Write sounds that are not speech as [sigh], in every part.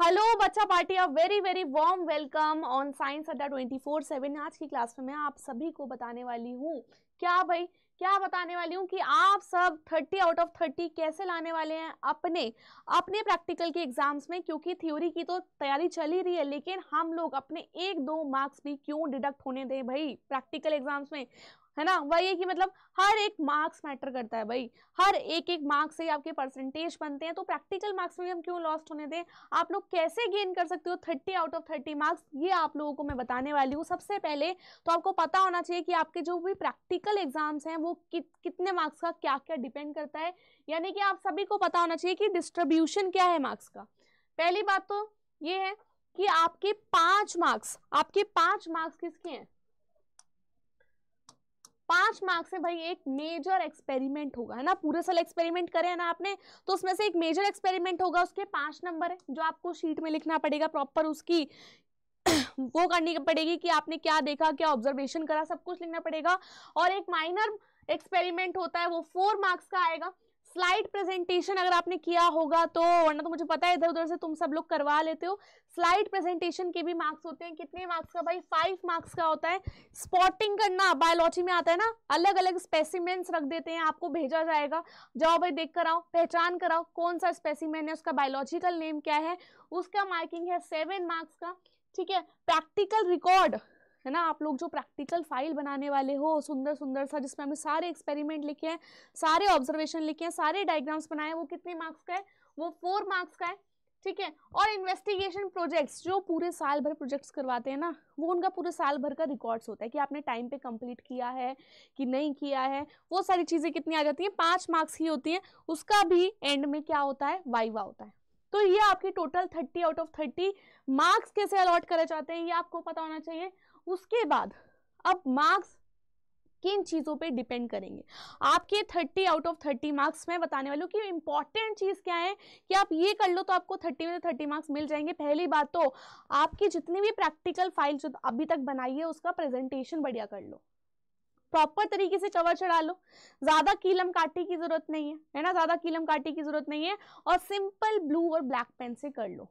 Hello बच्चा party a very very warm welcome on science Adda twenty four seven आज की class में मैं आप सभी को बताने वाली हूँ क्या भाई क्या बताने वाली हूँ कि आप सब थर्टी आउट ऑफ थर्टी कैसे लाने वाले हैं अपने अपने प्रैक्टिकल के एग्जाम्स में क्योंकि थ्योरी की तो तैयारी चल ही रही है लेकिन हम लोग अपने एक दो मार्क्स भी क्यों डिडक्ट होने दें भाई प्रैक्टिकल एग्जाम्स में है ना वही है कि मतलब हर एक मार्क्स मैटर करता है भाई हर एक एक मार्क्स से आपके परसेंटेज बनते हैं तो प्रैक्टिकल मार्क्स में हम क्यों लॉस्ट होने दें आप लोग कैसे गेन कर सकते हो thirty out of thirty marks ये आप लोगों को मैं बताने वाली हूँ सबसे पहले तो आपको पता होना चाहिए कि आपके जो भी प्रैक्टिकल एग्जाम्स हैं वो कि, कितने मार्क्स का क्या क्या डिपेंड करता है यानी कि आप सभी को पता होना चाहिए कि डिस्ट्रीब्यूशन क्या है मार्क्स का पहली बात तो ये है कि आपके पाँच मार्क्स आपके पाँच मार्क्स किसके हैं पांच मार्क्स में भाई एक मेजर एक्सपेरिमेंट होगा है ना पूरे साल एक्सपेरिमेंट करे है ना आपने तो उसमें से एक मेजर एक्सपेरिमेंट होगा उसके पांच नंबर है जो आपको शीट में लिखना पड़ेगा प्रॉपर उसकी [coughs] वो करनी पड़ेगी कि आपने क्या देखा क्या ऑब्जर्वेशन करा सब कुछ लिखना पड़ेगा और एक माइनर एक्सपेरिमेंट होता है वो फोर मार्क्स का आएगा स्लाइड प्रेजेंटेशन अगर आपने किया होगा तो वरना तो मुझे पता है इधर उधर से तुम सब लोग करवा लेते हो स्लाइड प्रेजेंटेशन के भी मार्क्स होते हैं कितने मार्क्स का भाई फाइव मार्क्स का होता है स्पॉटिंग करना बायोलॉजी में आता है ना अलग अलग स्पेसिमेंट्स रख देते हैं आपको भेजा जाएगा जाओ भाई देख कर आओ पहचान कराओ कौन सा स्पेसिमेंट है उसका बायोलॉजिकल नेम क्या है उसका मार्किंग है सेवन मार्क्स का ठीक है प्रैक्टिकल रिकॉर्ड है ना आप लोग जो प्रैक्टिकल फाइल बनाने वाले हो सुंदर सुंदर सा जिसमें हमें सारे एक्सपेरिमेंट लिखे हैं सारे ऑब्जर्वेशन लिखे हैं सारे डायग्राम्स बनाए हैं वो कितने मार्क्स का है वो फोर मार्क्स का है ठीक है और इन्वेस्टिगेशन प्रोजेक्ट्स जो पूरे साल भर प्रोजेक्ट्स करवाते हैं ना वो उनका पूरे साल भर का रिकॉर्ड्स होता है कि आपने टाइम पे कंप्लीट किया है कि नहीं किया है वो सारी चीज़ें कितनी आ जाती हैं पाँच मार्क्स ही होती हैं उसका भी एंड में क्या होता है वाइवा होता है तो ये आपकी total thirty out of thirty marks कैसे अलॉट करे जाते हैं ये आपको पता होना चाहिए उसके बाद अब मार्क्स किन चीज़ों पे डिपेंड करेंगे आपके 30 आउट ऑफ 30 मार्क्स मैं बताने वाली हूँ कि इंपॉर्टेंट चीज़ क्या है कि आप ये कर लो तो आपको 30 में से 30 मार्क्स मिल जाएंगे पहली बात तो आपकी जितनी भी प्रैक्टिकल फाइल जो अभी तक बनाई है उसका प्रेजेंटेशन बढ़िया कर लो प्रॉपर तरीके से कवर चढ़ा लो ज़्यादा कीलम काटी की ज़रूरत नहीं है है ना ज़्यादा कीलम काटी की ज़रूरत नहीं है और सिंपल ब्लू और ब्लैक पेन से कर लो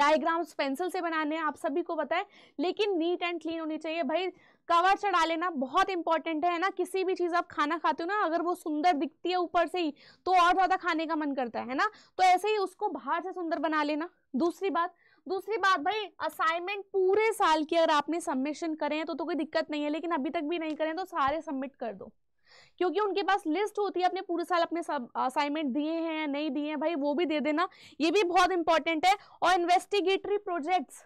डायग्राम्स पेंसिल से बनाने हैं आप सभी को बताएं लेकिन नीट एंड क्लीन होनी चाहिए भाई कवर चढ़ा लेना बहुत इंपॉर्टेंट है ना किसी भी चीज़ आप खाना खाते हो ना अगर वो सुंदर दिखती है ऊपर से ही तो और ज़्यादा खाने का मन करता है ना तो ऐसे ही उसको बाहर से सुंदर बना लेना दूसरी बात दूसरी बात भाई असाइनमेंट पूरे साल की अगर आपने सबमिशन करें तो तो कोई दिक्कत नहीं है लेकिन अभी तक भी नहीं करें तो सारे सबमिट कर दो क्योंकि उनके पास लिस्ट होती है अपने पूरे साल अपने सब असाइनमेंट दिए हैं नहीं दिए हैं भाई वो भी दे देना ये भी बहुत इंपॉर्टेंट है और इन्वेस्टिगेटरी प्रोजेक्ट्स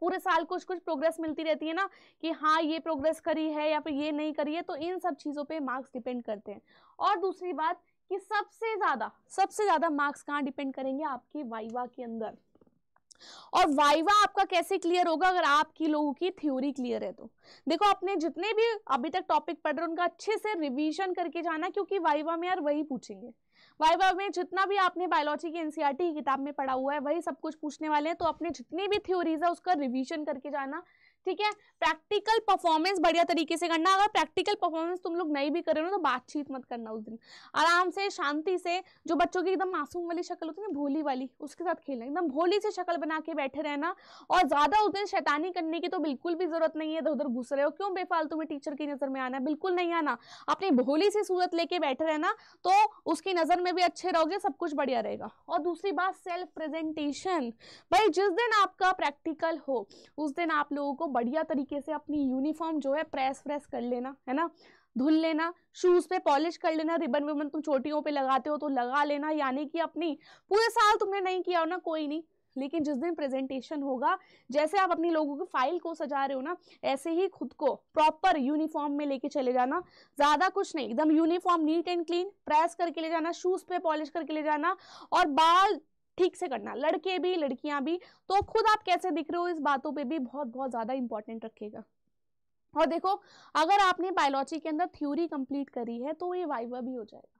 पूरे साल कुछ कुछ प्रोग्रेस मिलती रहती है ना कि हाँ ये प्रोग्रेस करी है या फिर ये नहीं करी है तो इन सब चीज़ों पे मार्क्स डिपेंड करते हैं और दूसरी बात कि सबसे ज़्यादा सबसे ज़्यादा मार्क्स कहाँ डिपेंड करेंगे आपके वाइवा के अंदर और वाइवा आपका कैसे क्लियर होगा अगर आपकी लोगों की थ्योरी क्लियर है तो देखो अपने जितने भी अभी तक टॉपिक पढ़ रहे उनका अच्छे से रिवीजन करके जाना क्योंकि वाइवा में यार वही पूछेंगे वाइवा में जितना भी आपने बायोलॉजी की एनसीईआरटी e की किताब में पढ़ा हुआ है वही सब कुछ पूछने वाले हैं तो अपने जितनी भी थ्योरीज है उसका रिविजन करके जाना ठीक है प्रैक्टिकल परफॉर्मेंस बढ़िया तरीके से करना अगर प्रैक्टिकल परफॉर्मेंस तुम लोग नहीं भी कर रहे हो तो बातचीत मत करना उस दिन आराम से शांति से जो बच्चों की एकदम मासूम वाली शक्ल होती है ना भोली वाली उसके साथ खेलना एकदम भोली से शक्ल बना के बैठे रहना और ज़्यादा उस दिन शैतानी करने की तो बिल्कुल भी ज़रूरत नहीं है इधर उधर घुस रहे हो क्यों बेफालतू में टीचर की नज़र में आना बिल्कुल नहीं आना अपनी भोली सी सूरत लेके बैठे रहना तो उसकी नज़र में भी अच्छे रहोगे सब कुछ बढ़िया रहेगा और दूसरी बात सेल्फ प्रेजेंटेशन भाई जिस दिन आपका प्रैक्टिकल हो उस दिन आप लोगों को बढ़िया तरीके से अपनी यूनिफॉर्म जो है प्रेस प्रेस कर लेना है ना धुल लेना शूज़ पे पॉलिश कर लेना रिबन विबन तुम चोटियों पे लगाते हो तो लगा लेना यानी कि अपनी पूरे साल तुमने नहीं किया हो ना कोई नहीं लेकिन जिस दिन प्रेजेंटेशन होगा जैसे आप अपने लोगों की फाइल को सजा रहे हो ना ऐसे ही खुद को प्रॉपर यूनिफॉर्म में लेके चले जाना ज़्यादा कुछ नहीं एकदम uniform neat and clean press करके ले जाना शूज़ पे पॉलिश करके ले जाना और बाल ठीक से करना लड़के भी लड़कियां भी तो खुद आप कैसे दिख रहे हो इस बातों पे भी बहुत बहुत ज़्यादा इंपॉर्टेंट रखेगा और देखो अगर आपने बायोलॉजी के अंदर थ्योरी कंप्लीट करी है तो ये वाइवा भी हो जाएगा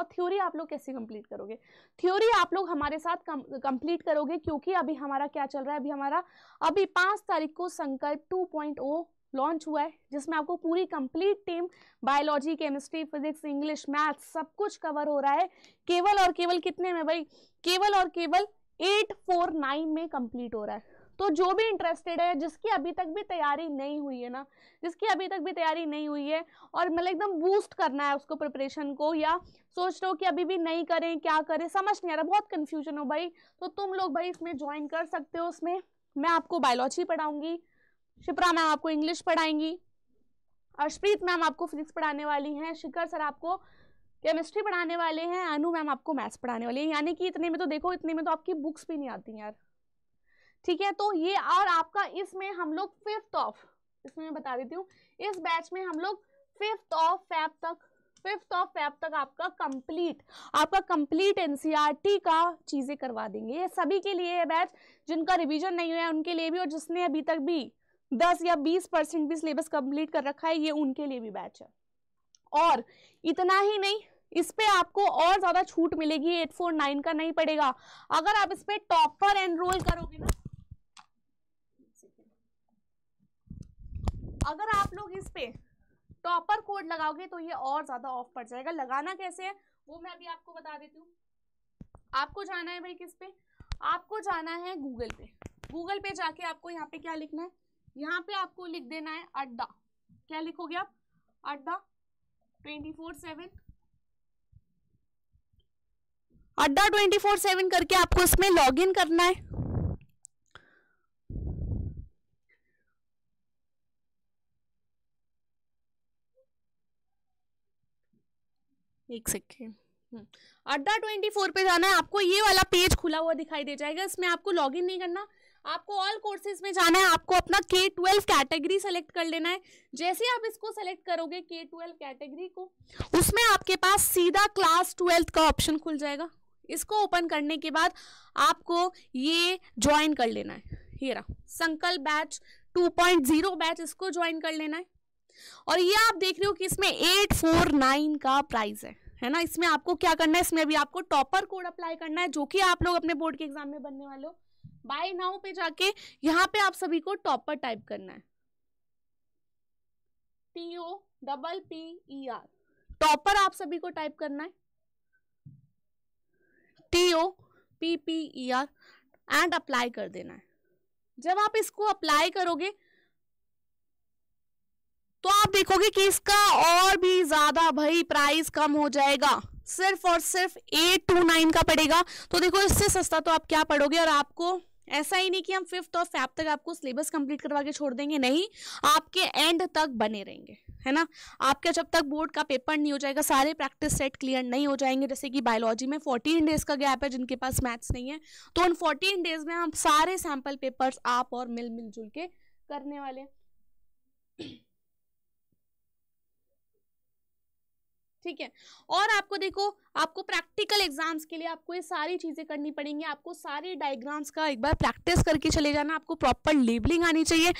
और थ्योरी आप लोग कैसे कंप्लीट करोगे थ्योरी आप लोग हमारे साथ कंप्लीट करोगे क्योंकि अभी हमारा क्या चल रहा है अभी हमारा अभी पांच तारीख को संकल्प 2.0 लॉन्च हुआ है जिसमें आपको पूरी complete team biology chemistry physics English maths सब कुछ कवर हो रहा है केवल और केवल कितने में भाई केवल और केवल एट फोर नाइन में कंप्लीट हो रहा है तो जो भी इंटरेस्टेड है जिसकी अभी तक भी तैयारी नहीं हुई है ना जिसकी अभी तक भी तैयारी नहीं हुई है और मतलब एकदम बूस्ट करना है उसको प्रिपरेशन को या सोच रहे हो कि अभी भी नहीं करें क्या करें समझ नहीं आ रहा बहुत कन्फ्यूजन हो भाई तो तुम लोग भाई इसमें ज्वाइन कर सकते हो उसमें मैं आपको बायोलॉजी पढ़ाऊँगी शिप्रा मैम आपको इंग्लिश पढ़ाएंगी अर्शप्रीत मैम आपको फिजिक्स पढ़ाने वाली हैं शिखर सर आपको केमिस्ट्री पढ़ाने वाले हैं अनु मैम आपको मैथ्स पढ़ाने वाली हैं यानी कि इतने में तो देखो इतने में तो आपकी बुक्स भी नहीं आती यार ठीक है तो ये और आपका इसमें हम लोग फिफ्थ ऑफ इसमें मैं बता देती हूँ इस बैच में हम लोग फिफ्थ ऑफ फैब तक फिफ्थ ऑफ फैब तक आपका कंप्लीट आपका कंप्लीट एनसीईआरटी e का चीज़ें करवा देंगे ये सभी के लिए है बैच जिनका रिवीजन नहीं हुआ है उनके लिए भी और जिसने अभी तक भी दस या बीस परसेंट भी सिलेबस कंप्लीट कर रखा है ये उनके लिए भी बैच है और इतना ही नहीं इस पे आपको और ज़्यादा छूट मिलेगी एट फोर नाइन का नहीं पड़ेगा अगर आप इस पे टॉपर एनरोल करोगे ना अगर आप लोग इस पे टॉपर कोड लगाओगे तो ये और ज़्यादा ऑफ पड़ जाएगा लगाना कैसे है वो मैं अभी आपको बता देती हूँ आपको जाना है भाई किस पे आपको जाना है गूगल पे गूगल पे जाके आपको यहाँ पे क्या लिखना है यहाँ पे आपको लिख देना है अड्डा क्या लिखोगे आप Adda twenty four seven Adda twenty four seven करके आपको इसमें लॉग इन करना है एक सेकेंड हम्म। अड्डा ट्वेंटी फोर पे जाना है आपको ये वाला पेज खुला हुआ दिखाई दे जाएगा इसमें आपको लॉग इन नहीं करना आपको ऑल कोर्सेज में जाना है आपको अपना के ट्वेल्व कैटेगरी सेलेक्ट कर लेना है जैसे आप इसको सेलेक्ट करोगे के ट्वेल्व कैटेगरी को उसमें आपके पास सीधा क्लास ट्वेल्थ का ऑप्शन खुल जाएगा इसको ओपन करने के बाद आपको ये ज्वाइन कर लेना है ये रहा संकल्प बैच 2.0 बैच इसको ज्वाइन कर लेना है और ये आप देख रहे हो कि इसमें 849 का प्राइस है है ना इसमें आपको क्या करना है इसमें अभी आपको टॉपर कोड अप्लाई करना है जो कि आप लोग अपने बोर्ड के एग्जाम में बनने वाले हो बाय नाउ पे जाके यहाँ पे आप सभी को टॉपर टाइप करना है T O double P E R topper आप सभी को टाइप करना है T O P P E R and apply कर देना है जब आप इसको अप्लाई करोगे तो आप देखोगे कि इसका और भी ज्यादा भाई प्राइस कम हो जाएगा सिर्फ और सिर्फ एट टू नाइन का पड़ेगा तो देखो इससे सस्ता तो आप क्या पढ़ोगे और आपको ऐसा ही नहीं कि हम फिफ्थ और फैफ तक आपको सिलेबस कंप्लीट करवा के छोड़ देंगे नहीं आपके एंड तक बने रहेंगे है ना आपके जब तक बोर्ड का पेपर नहीं हो जाएगा सारे प्रैक्टिस सेट क्लियर नहीं हो जाएंगे जैसे कि बायोलॉजी में फोर्टीन डेज का गैप है जिनके पास मैथ्स नहीं है तो उन फोर्टीन डेज में हम सारे सैम्पल पेपर्स आप और मिल मिलजुल के करने वाले ठीक है और आपको देखो आपको प्रैक्टिकल एग्जाम्स के लिए आपको ये सारी चीज़ें करनी पड़ेंगी आपको सारे डायग्राम्स का एक बार प्रैक्टिस करके चले जाना आपको प्रॉपर लेबलिंग आनी चाहिए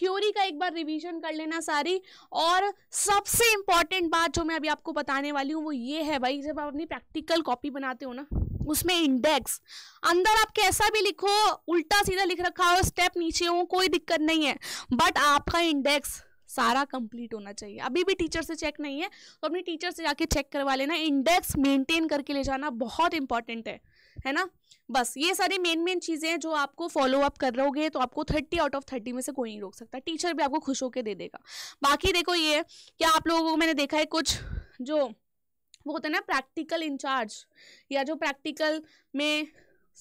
थ्योरी का एक बार रिवीजन कर लेना सारी और सबसे इम्पॉर्टेंट बात जो मैं अभी आपको बताने वाली हूँ वो ये है भाई जब आप अपनी प्रैक्टिकल कॉपी बनाते हो ना उसमें इंडेक्स अंदर आप कैसा भी लिखो उल्टा सीधा लिख रखा हो स्टेप नीचे हो कोई दिक्कत नहीं है बट आपका इंडेक्स सारा कंप्लीट होना चाहिए अभी भी टीचर से चेक नहीं है तो अपने टीचर से जाके चेक करवा लेना इंडेक्स मेंटेन करके ले जाना बहुत इंपॉर्टेंट है है ना बस ये सारी मेन मेन चीज़ें हैं जो आपको फॉलो अप कर रहोगे तो आपको थर्टी आउट ऑफ थर्टी में से कोई नहीं रोक सकता टीचर भी आपको खुश होकर दे देगा बाकी देखो ये क्या आप लोगों को मैंने देखा है कुछ जो वो होता है ना प्रैक्टिकल इंचार्ज या जो प्रैक्टिकल में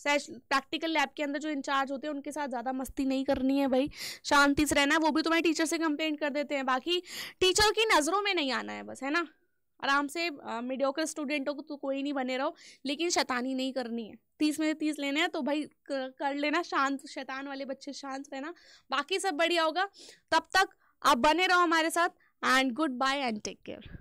प्रैक्टिकल लैब के अंदर जो इंचार्ज होते हैं उनके साथ ज़्यादा मस्ती नहीं करनी है भाई शांति से रहना है वो भी तुम्हारे टीचर से कंप्लेंट कर देते हैं बाकी टीचर की नज़रों में नहीं आना है बस है ना आराम से मीडियोकर स्टूडेंटों को तो कोई नहीं बने रहो लेकिन शैतानी नहीं करनी है तीस में तीस लेने हैं तो भाई कर लेना शांत शैतान वाले बच्चे शांत रहना बाकी सब बढ़िया होगा तब तक आप बने रहो हमारे साथ and good bye and take care